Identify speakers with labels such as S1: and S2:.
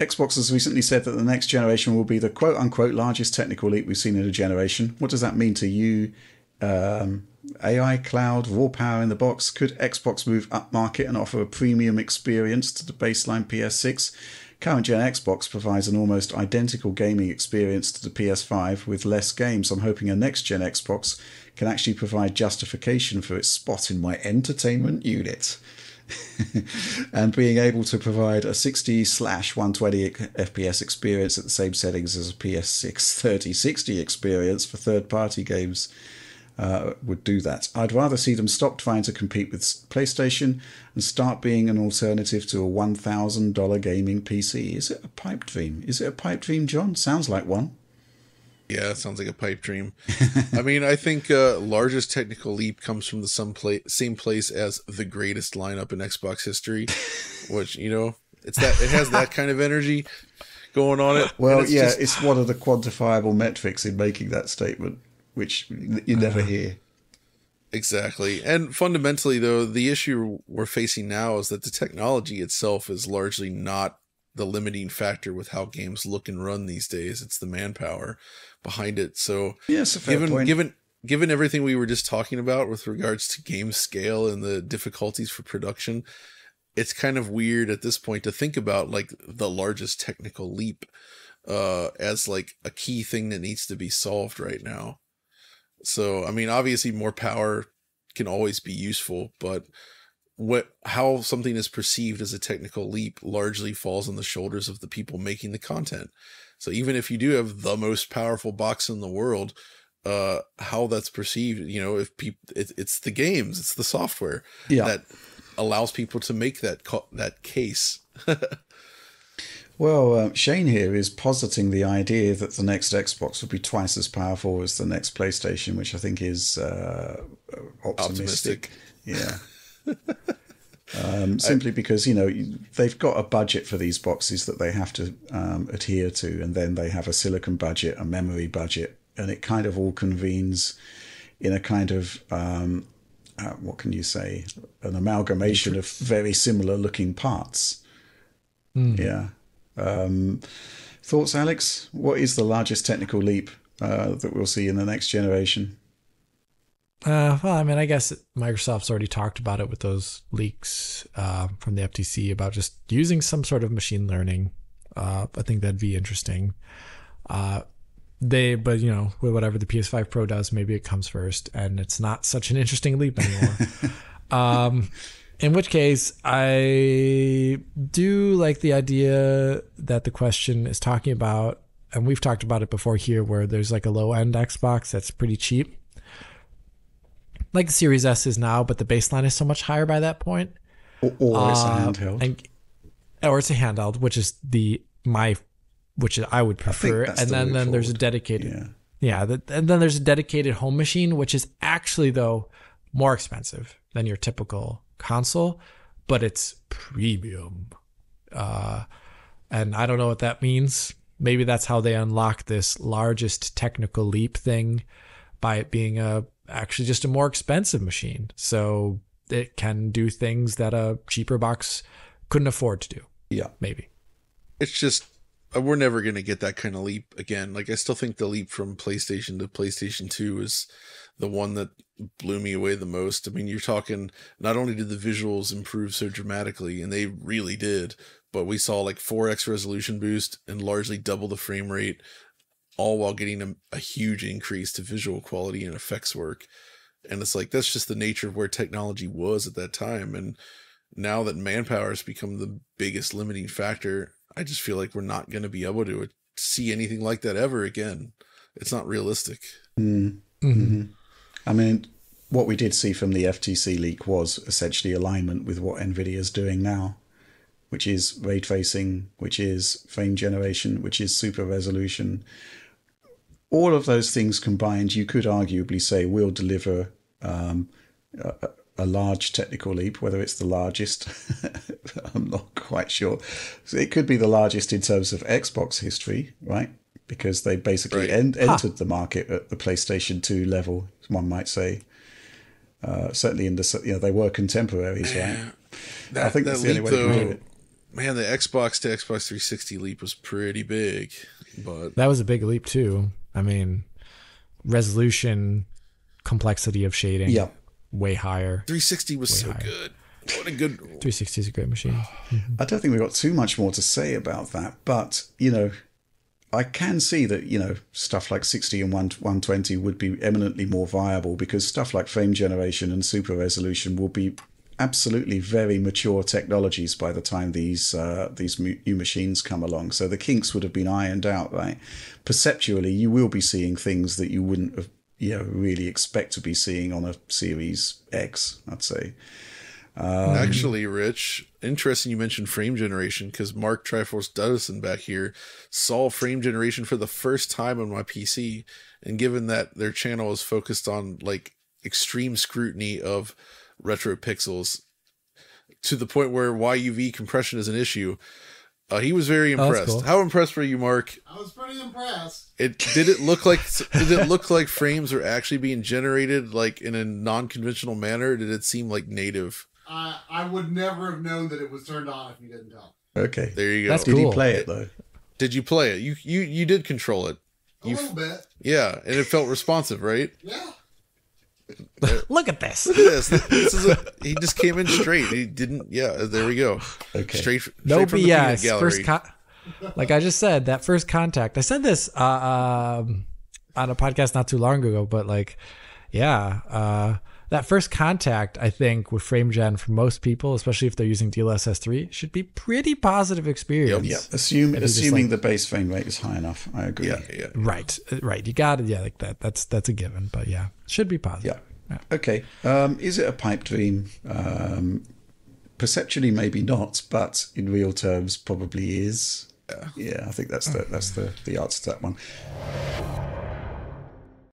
S1: Xbox has recently said that the next generation will be the quote unquote largest technical leap we've seen in a generation. What does that mean to you? Um, AI, cloud, raw power in the box. Could Xbox move upmarket and offer a premium experience to the baseline PS6? Current gen Xbox provides an almost identical gaming experience to the PS5 with less games. I'm hoping a next gen Xbox can actually provide justification for its spot in my entertainment unit. and being able to provide a 60 slash 120 FPS experience at the same settings as a PS6 3060 experience for third party games uh, would do that. I'd rather see them stop trying to compete with PlayStation and start being an alternative to a $1,000 gaming PC. Is it a pipe dream? Is it a pipe dream, John? Sounds like one.
S2: Yeah, sounds like a pipe dream. I mean, I think uh, largest technical leap comes from the some pla- same place as the greatest lineup in Xbox history, which you know it's that it has that kind of energy going on it. Well, it's yeah, just... it's
S1: one of the quantifiable metrics in making that statement, which you never uh, hear.
S2: Exactly, and fundamentally, though, the issue we're facing now is that the technology itself is largely not the limiting factor with how games look and run these days. It's the manpower behind it. So yes, yeah, given point. given given everything we were just talking about with regards to game scale and the difficulties for production, it's kind of weird at this point to think about like the largest technical leap uh as like a key thing that needs to be solved right now. So I mean obviously more power can always be useful, but what how something is perceived as a technical leap largely falls on the shoulders of the people making the content. So even if you do have the most powerful box in the world, uh, how that's perceived, you know, if people, it, it's the games, it's the software yeah. that allows people to make that co- that case.
S1: well, uh, Shane here is positing the idea that the next Xbox will be twice as powerful as the next PlayStation, which I think is uh, optimistic. optimistic. Yeah. um, simply because you know they've got a budget for these boxes that they have to um, adhere to, and then they have a silicon budget, a memory budget, and it kind of all convenes in a kind of um, uh, what can you say, an amalgamation of very similar looking parts. Mm. Yeah. Um, thoughts, Alex? What is the largest technical leap uh, that we'll see in the next generation?
S3: Uh, well, I mean, I guess Microsoft's already talked about it with those leaks uh, from the FTC about just using some sort of machine learning. Uh, I think that'd be interesting. Uh, they, but you know, with whatever the PS5 Pro does, maybe it comes first, and it's not such an interesting leap anymore. um, in which case, I do like the idea that the question is talking about, and we've talked about it before here, where there's like a low end Xbox that's pretty cheap like the Series S is now, but the baseline is so much higher by that point. Or, or it's a uh, handheld. And, or it's a handheld, which is the my, which I would prefer. I and the then, then there's a dedicated. Yeah. Yeah, the, and then there's a dedicated home machine, which is actually though more expensive than your typical console, but it's premium. Uh, and I don't know what that means. Maybe that's how they unlock this largest technical leap thing by it being a actually just a more expensive machine. So it can do things that a cheaper box couldn't afford to do.
S2: Yeah. Maybe. It's just uh, we're never going to get that kind of leap again. Like I still think the leap from PlayStation to PlayStation 2 is the one that blew me away the most. I mean, you're talking not only did the visuals improve so dramatically and they really did, but we saw like 4x resolution boost and largely double the frame rate all while getting a, a huge increase to visual quality and effects work. And it's like that's just the nature of where technology was at that time. And now that manpower has become the biggest limiting factor, I just feel like we're not going to be able to uh, see anything like that ever again. It's not realistic.
S1: Mm. Mm-hmm. I mean, what we did see from the FTC leak was essentially alignment with what NVIDIA is doing now, which is ray tracing, which is frame generation, which is super resolution, all of those things combined, you could arguably say will deliver um, a, a, large technical leap. Whether it's the largest, I'm not quite sure. So it could be the largest in terms of Xbox history, right? Because they basically right. en- entered the market at the PlayStation 2 level, one might say. Uh, certainly, in the you know they were contemporaries, right? That, I think that that's leap, the only way though, to do
S2: it. Man, the Xbox to Xbox 360 leap was pretty big, but that was a
S3: big leap too. I mean, resolution, complexity of shading, yeah, way higher.
S2: 360 was so higher. good. What a good
S3: 360 is a great machine.
S1: Mm-hmm. I don't think we've got too much more to say about that, but you know, I can see that you know stuff like 60 and 120 would be eminently more viable because stuff like frame generation and super resolution will be absolutely very mature technologies by the time these uh, these new machines come along. So the kinks would have been ironed out, right? Perceptually, you will be seeing things that you wouldn't have, you know, really expect to be seeing on a Series X, I'd say. Um, Actually,
S2: Rich, interesting you mentioned frame generation because Mark Triforce Dudison back here saw frame generation for the first time on my PC. And given that their channel is focused on like extreme scrutiny of retro pixels to the point where YUV compression is an issue. Uh, he was very oh, impressed. cool. How impressed were you, Mark? I was pretty impressed. It did it look like did it look like frames were actually being generated like in a non-conventional manner? Did it seem like native? I I would never have known that it was turned on if you didn't tell. Okay, there you go. That's cool. Did you play it though? Did you play it? You you you did control it. A you, little bit. Yeah, and it felt responsive, right? Yeah. Look at this. Look at this. this is a, he just came in straight. He didn't. Yeah, there we go. Okay. Straight. straight no from BS. The first con-
S3: like I just said, that first contact. I said this uh, um, on a podcast not too long ago, but like, yeah. Uh, that first contact, I think, with FrameGen for most people, especially if they're using DLSS3, should be
S1: pretty positive experience. Yeah, yeah. Assume, assuming like, the base frame rate is high enough. I agree. Yeah,
S3: yeah, Right, uh, right. You got it. Yeah, like that. That's that's a given. But yeah, should be positive. Yeah. Okay.
S1: Um, is it a pipe dream? Um, perceptually, maybe not, but in real terms, probably is. Yeah, I think that's the that's the the answer to that one.